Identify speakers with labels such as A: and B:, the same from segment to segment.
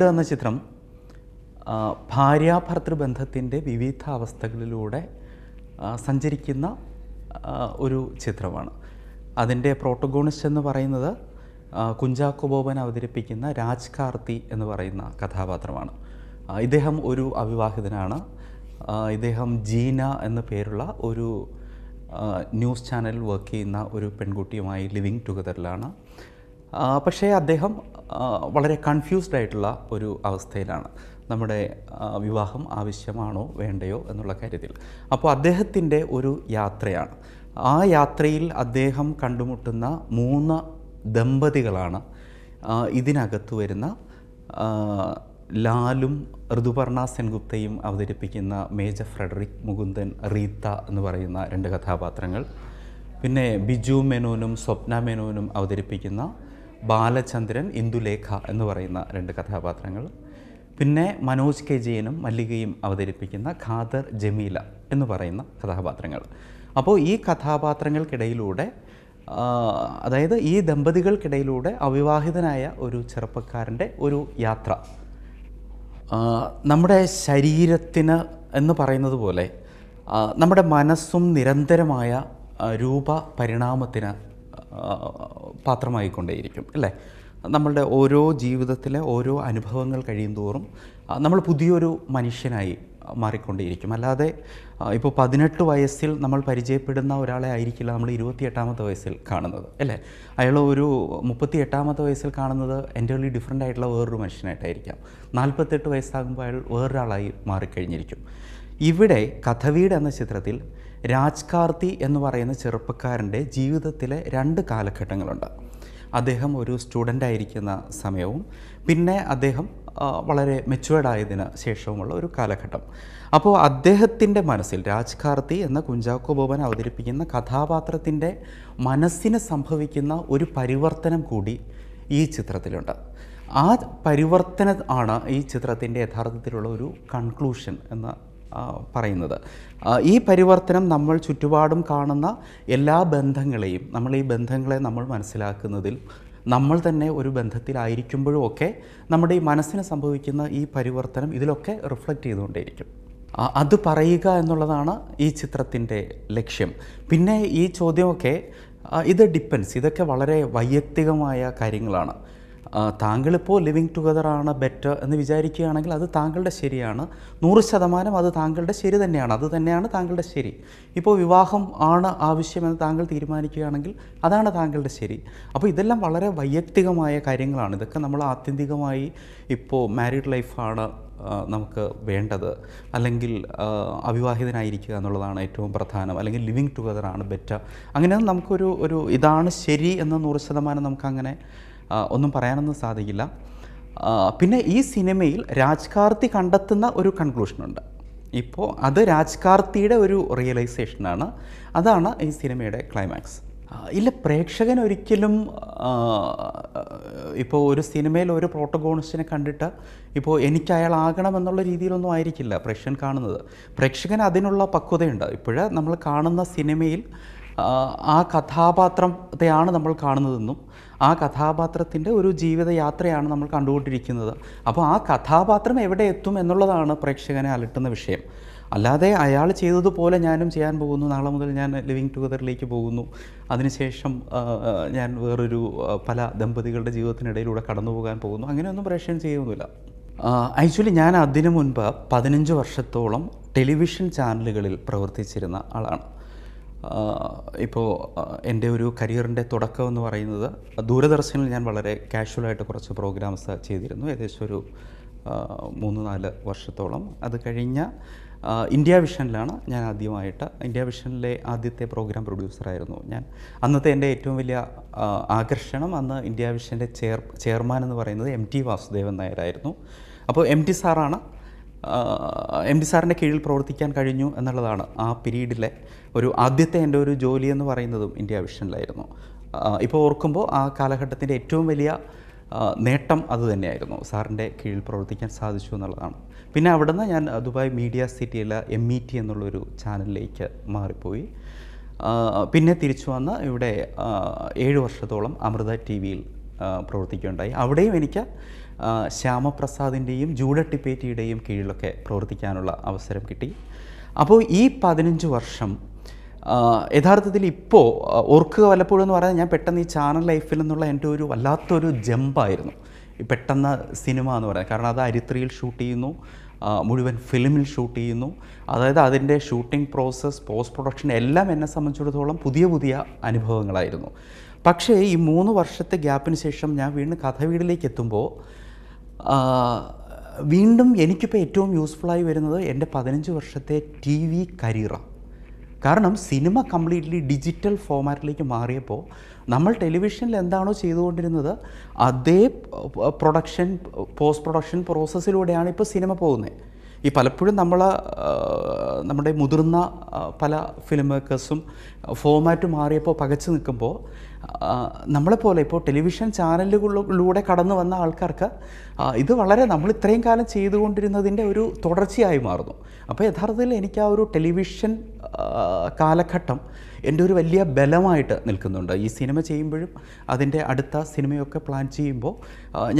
A: വീട് എന്ന ചിത്രം ഭാര്യാഭർത്തൃബന്ധത്തിൻ്റെ വിവിധ അവസ്ഥകളിലൂടെ സഞ്ചരിക്കുന്ന ഒരു ചിത്രമാണ് അതിൻ്റെ പ്രോട്ടോഗോണിസ്റ്റ് എന്ന് പറയുന്നത് കുഞ്ചാക്കുബോബൻ ബോബൻ അവതരിപ്പിക്കുന്ന രാജ് കാർത്തി എന്ന് പറയുന്ന കഥാപാത്രമാണ് ഇദ്ദേഹം ഒരു അവിവാഹിതനാണ് ഇദ്ദേഹം ജീന എന്ന പേരുള്ള ഒരു ന്യൂസ് ചാനലിൽ വർക്ക് ചെയ്യുന്ന ഒരു പെൺകുട്ടിയുമായി ലിവിങ് ടുഗദറിലാണ് പക്ഷേ അദ്ദേഹം വളരെ കൺഫ്യൂസ്ഡ് ആയിട്ടുള്ള ഒരു അവസ്ഥയിലാണ് നമ്മുടെ വിവാഹം ആവശ്യമാണോ വേണ്ടയോ എന്നുള്ള കാര്യത്തിൽ അപ്പോൾ അദ്ദേഹത്തിൻ്റെ ഒരു യാത്രയാണ് ആ യാത്രയിൽ അദ്ദേഹം കണ്ടുമുട്ടുന്ന മൂന്ന് ദമ്പതികളാണ് ഇതിനകത്ത് വരുന്ന ലാലും ഋതുപർണ സെൻഗുപ്തയും അവതരിപ്പിക്കുന്ന മേജർ ഫ്രെഡറിക് മുകുന്ദൻ റീത്ത എന്ന് പറയുന്ന രണ്ട് കഥാപാത്രങ്ങൾ പിന്നെ ബിജു മെനോനും സ്വപ്ന മെനോനും അവതരിപ്പിക്കുന്ന ബാലചന്ദ്രൻ ഇന്ദുലേഖ എന്ന് പറയുന്ന രണ്ട് കഥാപാത്രങ്ങൾ പിന്നെ മനോജ് കെ ജയനും മല്ലികയും അവതരിപ്പിക്കുന്ന ഖാദർ ജമീല എന്ന് പറയുന്ന കഥാപാത്രങ്ങൾ അപ്പോൾ ഈ കഥാപാത്രങ്ങൾക്കിടയിലൂടെ അതായത് ഈ ദമ്പതികൾക്കിടയിലൂടെ അവിവാഹിതനായ ഒരു ചെറുപ്പക്കാരൻ്റെ ഒരു യാത്ര നമ്മുടെ ശരീരത്തിന് എന്ന് പറയുന്നത് പോലെ നമ്മുടെ മനസ്സും നിരന്തരമായ രൂപ പരിണാമത്തിന് പാത്രമായിക്കൊണ്ടേയിരിക്കും അല്ലേ നമ്മളുടെ ഓരോ ജീവിതത്തിലെ ഓരോ അനുഭവങ്ങൾ കഴിയും തോറും നമ്മൾ പുതിയൊരു മനുഷ്യനായി മാറിക്കൊണ്ടേയിരിക്കും അല്ലാതെ ഇപ്പോൾ പതിനെട്ട് വയസ്സിൽ നമ്മൾ പരിചയപ്പെടുന്ന ഒരാളെ ആയിരിക്കില്ല നമ്മൾ ഇരുപത്തിയെട്ടാമത്തെ വയസ്സിൽ കാണുന്നത് അല്ലേ അയാൾ ഒരു മുപ്പത്തി എട്ടാമത്തെ വയസ്സിൽ കാണുന്നത് എൻ്റെ ഉള്ളിൽ ഡിഫറെൻ്റ് ആയിട്ടുള്ള വേറൊരു മനുഷ്യനായിട്ടായിരിക്കാം നാൽപ്പത്തെട്ട് വയസ്സാകുമ്പോൾ അയാൾ വേറൊരാളായി മാറിക്കഴിഞ്ഞിരിക്കും ഇവിടെ കഥവീട് എന്ന ചിത്രത്തിൽ രാജ് കാർത്തി എന്ന് പറയുന്ന ചെറുപ്പക്കാരൻ്റെ ജീവിതത്തിലെ രണ്ട് കാലഘട്ടങ്ങളുണ്ട് അദ്ദേഹം ഒരു സ്റ്റുഡൻ്റ് ആയിരിക്കുന്ന സമയവും പിന്നെ അദ്ദേഹം വളരെ മെച്ചുവേർഡായതിന് ശേഷവുമുള്ള ഒരു കാലഘട്ടം അപ്പോൾ അദ്ദേഹത്തിൻ്റെ മനസ്സിൽ രാജ് കാർത്തി എന്ന കുഞ്ചാക്കോ ബോബൻ അവതരിപ്പിക്കുന്ന കഥാപാത്രത്തിൻ്റെ മനസ്സിന് സംഭവിക്കുന്ന ഒരു പരിവർത്തനം കൂടി ഈ ചിത്രത്തിലുണ്ട് ആ പരിവർത്തന ആണ് ഈ ചിത്രത്തിൻ്റെ യഥാർത്ഥത്തിലുള്ള ഒരു കൺക്ലൂഷൻ എന്ന് പറയുന്നത് ഈ പരിവർത്തനം നമ്മൾ ചുറ്റുപാടും കാണുന്ന എല്ലാ ബന്ധങ്ങളെയും നമ്മൾ ഈ ബന്ധങ്ങളെ നമ്മൾ മനസ്സിലാക്കുന്നതിൽ നമ്മൾ തന്നെ ഒരു ബന്ധത്തിലായിരിക്കുമ്പോഴും ഒക്കെ നമ്മുടെ ഈ മനസ്സിന് സംഭവിക്കുന്ന ഈ പരിവർത്തനം ഇതിലൊക്കെ റിഫ്ലക്റ്റ് ചെയ്തുകൊണ്ടേയിരിക്കും അത് പറയുക എന്നുള്ളതാണ് ഈ ചിത്രത്തിൻ്റെ ലക്ഷ്യം പിന്നെ ഈ ചോദ്യമൊക്കെ ഇത് ഡിപ്പെൻസ് ഇതൊക്കെ വളരെ വൈയക്തികമായ കാര്യങ്ങളാണ് താങ്കളിപ്പോൾ ലിവിങ് ടുഗദറാണ് ബെറ്റർ എന്ന് വിചാരിക്കുകയാണെങ്കിൽ അത് താങ്കളുടെ ശരിയാണ് നൂറ് ശതമാനം അത് താങ്കളുടെ ശരി തന്നെയാണ് അത് തന്നെയാണ് താങ്കളുടെ ശരി ഇപ്പോൾ വിവാഹം ആണ് ആവശ്യമെന്ന് താങ്കൾ തീരുമാനിക്കുകയാണെങ്കിൽ അതാണ് താങ്കളുടെ ശരി അപ്പോൾ ഇതെല്ലാം വളരെ വൈയക്തികമായ കാര്യങ്ങളാണ് ഇതൊക്കെ നമ്മൾ ആത്യന്തികമായി ഇപ്പോൾ മാരീഡ് ലൈഫാണ് നമുക്ക് വേണ്ടത് അല്ലെങ്കിൽ അവിവാഹിതനായിരിക്കുക എന്നുള്ളതാണ് ഏറ്റവും പ്രധാനം അല്ലെങ്കിൽ ലിവിങ് ടുഗദറാണ് ബെറ്റർ അങ്ങനെ നമുക്കൊരു ഒരു ഇതാണ് ശരി എന്ന നൂറ് ശതമാനം നമുക്കങ്ങനെ ഒന്നും പറയാനൊന്നും സാധിക്കില്ല പിന്നെ ഈ സിനിമയിൽ രാജ് കാർത്തി കണ്ടെത്തുന്ന ഒരു കൺക്ലൂഷനുണ്ട് ഇപ്പോൾ അത് രാജ് കാർത്തിയുടെ ഒരു റിയലൈസേഷനാണ് അതാണ് ഈ സിനിമയുടെ ക്ലൈമാക്സ് ഇല്ല പ്രേക്ഷകൻ ഒരിക്കലും ഇപ്പോൾ ഒരു സിനിമയിൽ ഒരു പ്രോട്ടോഗോണിസ്റ്റിനെ കണ്ടിട്ട് ഇപ്പോൾ എനിക്ക് അയാളാകണം എന്നുള്ള രീതിയിലൊന്നും ആയിരിക്കില്ല പ്രേക്ഷകൻ കാണുന്നത് പ്രേക്ഷകൻ അതിനുള്ള പക്വതയുണ്ട് ഇപ്പോഴേ നമ്മൾ കാണുന്ന സിനിമയിൽ ആ കഥാപാത്രത്തെയാണ് നമ്മൾ കാണുന്നതെന്നും ആ കഥാപാത്രത്തിൻ്റെ ഒരു ജീവിതയാത്രയാണ് നമ്മൾ കണ്ടുകൊണ്ടിരിക്കുന്നത് അപ്പോൾ ആ കഥാപാത്രം എവിടെ എത്തും എന്നുള്ളതാണ് പ്രേക്ഷകനെ അലട്ടുന്ന വിഷയം അല്ലാതെ അയാൾ ചെയ്തതുപോലെ ഞാനും ചെയ്യാൻ പോകുന്നു നാളെ മുതൽ ഞാൻ ലിവിങ് ടുഗദറിലേക്ക് പോകുന്നു അതിനുശേഷം ഞാൻ വേറൊരു പല ദമ്പതികളുടെ ജീവിതത്തിനിടയിലൂടെ കടന്നു പോകാൻ പോകുന്നു അങ്ങനെയൊന്നും പ്രേക്ഷകൻ ചെയ്യുന്നില്ല ആക്ച്വലി ഞാൻ അതിനു മുൻപ് പതിനഞ്ച് വർഷത്തോളം ടെലിവിഷൻ ചാനലുകളിൽ പ്രവർത്തിച്ചിരുന്ന ആളാണ് ഇപ്പോൾ എൻ്റെ ഒരു കരിയറിൻ്റെ തുടക്കം എന്ന് പറയുന്നത് ദൂരദർശനിൽ ഞാൻ വളരെ കാഷ്വലായിട്ട് കുറച്ച് പ്രോഗ്രാംസ് ചെയ്തിരുന്നു ഏകദേശം ഒരു മൂന്ന് നാല് വർഷത്തോളം അത് കഴിഞ്ഞ ഇന്ത്യ വിഷനിലാണ് ഞാൻ ആദ്യമായിട്ട് ഇന്ത്യ വിഷനിലെ ആദ്യത്തെ പ്രോഗ്രാം പ്രൊഡ്യൂസറായിരുന്നു ഞാൻ അന്നത്തെ എൻ്റെ ഏറ്റവും വലിയ ആകർഷണം അന്ന് ഇന്ത്യ വിഷൻ്റെ ചെയർ ചെയർമാൻ എന്ന് പറയുന്നത് എം ടി വാസുദേവൻ നായരായിരുന്നു അപ്പോൾ എം ടി സാറാണ് എം ഡി സാറിൻ്റെ കീഴിൽ പ്രവർത്തിക്കാൻ കഴിഞ്ഞു എന്നുള്ളതാണ് ആ പീരീഡിലെ ഒരു ആദ്യത്തെ എൻ്റെ ഒരു ജോലി എന്ന് പറയുന്നതും ഇന്ത്യ വിഷനിലായിരുന്നു ഇപ്പോൾ ഓർക്കുമ്പോൾ ആ കാലഘട്ടത്തിൻ്റെ ഏറ്റവും വലിയ നേട്ടം അതുതന്നെയായിരുന്നു സാറിൻ്റെ കീഴിൽ പ്രവർത്തിക്കാൻ സാധിച്ചു എന്നുള്ളതാണ് പിന്നെ നിന്ന് ഞാൻ ദുബായ് മീഡിയ സിറ്റിയിലെ എം ഇ ടി എന്നുള്ളൊരു ചാനലിലേക്ക് മാറിപ്പോയി പിന്നെ തിരിച്ചു വന്ന് ഇവിടെ ഏഴ് വർഷത്തോളം അമൃത ടി വിയിൽ പ്രവർത്തിക്കുകയുണ്ടായി അവിടെയും എനിക്ക് ശ്യാമപ്രസാദിൻ്റെയും ജൂഡട്ടിപ്പേറ്റിയുടെയും കീഴിലൊക്കെ പ്രവർത്തിക്കാനുള്ള അവസരം കിട്ടി അപ്പോൾ ഈ പതിനഞ്ച് വർഷം യഥാർത്ഥത്തിൽ ഇപ്പോൾ ഓർക്കുക വല്ലപ്പോഴും എന്ന് പറഞ്ഞാൽ ഞാൻ പെട്ടെന്ന് ഈ ചാനൽ ലൈഫിൽ നിന്നുള്ള എൻ്റെ ഒരു വല്ലാത്തൊരു ജമ്പായിരുന്നു പെട്ടെന്ന് സിനിമ എന്ന് പറയുന്നത് കാരണം അത് അരിത്രിയിൽ ഷൂട്ട് ചെയ്യുന്നു മുഴുവൻ ഫിലിമിൽ ഷൂട്ട് ചെയ്യുന്നു അതായത് അതിൻ്റെ ഷൂട്ടിംഗ് പ്രോസസ്സ് പോസ്റ്റ് പ്രൊഡക്ഷൻ എല്ലാം എന്നെ സംബന്ധിച്ചിടത്തോളം പുതിയ പുതിയ അനുഭവങ്ങളായിരുന്നു പക്ഷേ ഈ മൂന്ന് വർഷത്തെ ഗ്യാപ്പിന് ശേഷം ഞാൻ വീണ്ടും കഥ വീടിലേക്ക് എത്തുമ്പോൾ വീണ്ടും എനിക്കിപ്പോൾ ഏറ്റവും യൂസ്ഫുള്ളായി വരുന്നത് എൻ്റെ പതിനഞ്ച് വർഷത്തെ ടി വി കരിയറാണ് കാരണം സിനിമ കംപ്ലീറ്റ്ലി ഡിജിറ്റൽ ഫോമാറ്റിലേക്ക് മാറിയപ്പോൾ നമ്മൾ ടെലിവിഷനിൽ എന്താണോ ചെയ്തുകൊണ്ടിരുന്നത് അതേ പ്രൊഡക്ഷൻ പോസ്റ്റ് പ്രൊഡക്ഷൻ പ്രോസസ്സിലൂടെയാണ് ഇപ്പോൾ സിനിമ പോകുന്നത് ഈ പലപ്പോഴും നമ്മൾ നമ്മുടെ മുതിർന്ന പല ഫിലിം മേക്കേഴ്സും ഫോമാറ്റ് മാറിയപ്പോൾ പകച്ചു നിൽക്കുമ്പോൾ നമ്മളെപ്പോലെ ഇപ്പോൾ ടെലിവിഷൻ ചാനലുകളിലൂടെ കടന്നു വന്ന ആൾക്കാർക്ക് ഇത് വളരെ നമ്മൾ ഇത്രയും കാലം ചെയ്തുകൊണ്ടിരുന്നതിൻ്റെ ഒരു തുടർച്ചയായി മാറുന്നു അപ്പോൾ യഥാർത്ഥത്തിൽ എനിക്ക് ആ ഒരു ടെലിവിഷൻ കാലഘട്ടം എൻ്റെ ഒരു വലിയ ബലമായിട്ട് നിൽക്കുന്നുണ്ട് ഈ സിനിമ ചെയ്യുമ്പോഴും അതിൻ്റെ അടുത്ത സിനിമയൊക്കെ പ്ലാൻ ചെയ്യുമ്പോൾ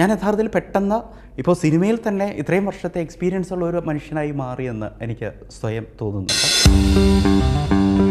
A: ഞാൻ യഥാർത്ഥത്തിൽ പെട്ടെന്ന് ഇപ്പോൾ സിനിമയിൽ തന്നെ ഇത്രയും വർഷത്തെ എക്സ്പീരിയൻസ് ഉള്ള ഒരു മനുഷ്യനായി മാറിയെന്ന് എനിക്ക് സ്വയം തോന്നുന്നുണ്ട്